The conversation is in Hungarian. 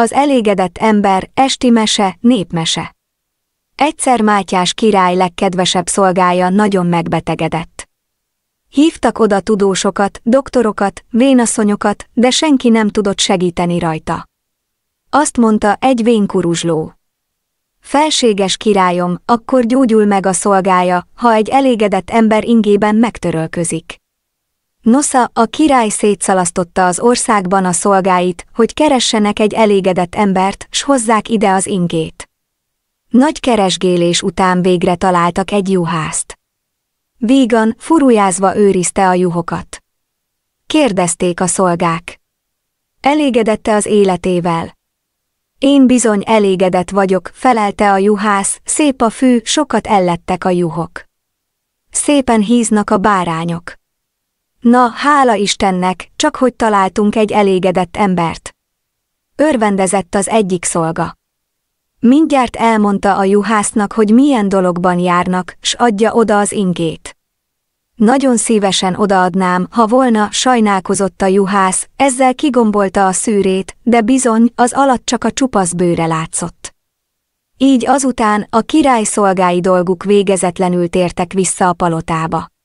Az elégedett ember, esti mese, népmese. Egyszer Mátyás király legkedvesebb szolgája nagyon megbetegedett. Hívtak oda tudósokat, doktorokat, vénasszonyokat, de senki nem tudott segíteni rajta. Azt mondta egy vénkuruzsló. Felséges királyom, akkor gyógyul meg a szolgája, ha egy elégedett ember ingében megtörölközik. Nosza, a király szétszalasztotta az országban a szolgáit, hogy keressenek egy elégedett embert, s hozzák ide az ingét. Nagy keresgélés után végre találtak egy juhászt. Vígan, furujázva őrizte a juhokat. Kérdezték a szolgák. Elégedette az életével. Én bizony elégedett vagyok, felelte a juhász, szép a fű, sokat ellettek a juhok. Szépen híznak a bárányok. Na, hála Istennek, csak hogy találtunk egy elégedett embert. Örvendezett az egyik szolga. Mindjárt elmondta a juhásznak, hogy milyen dologban járnak, s adja oda az ingét. Nagyon szívesen odaadnám, ha volna, sajnálkozott a juhász, ezzel kigombolta a szűrét, de bizony, az alatt csak a csupasz bőre látszott. Így azután a király szolgái dolguk végezetlenül tértek vissza a palotába.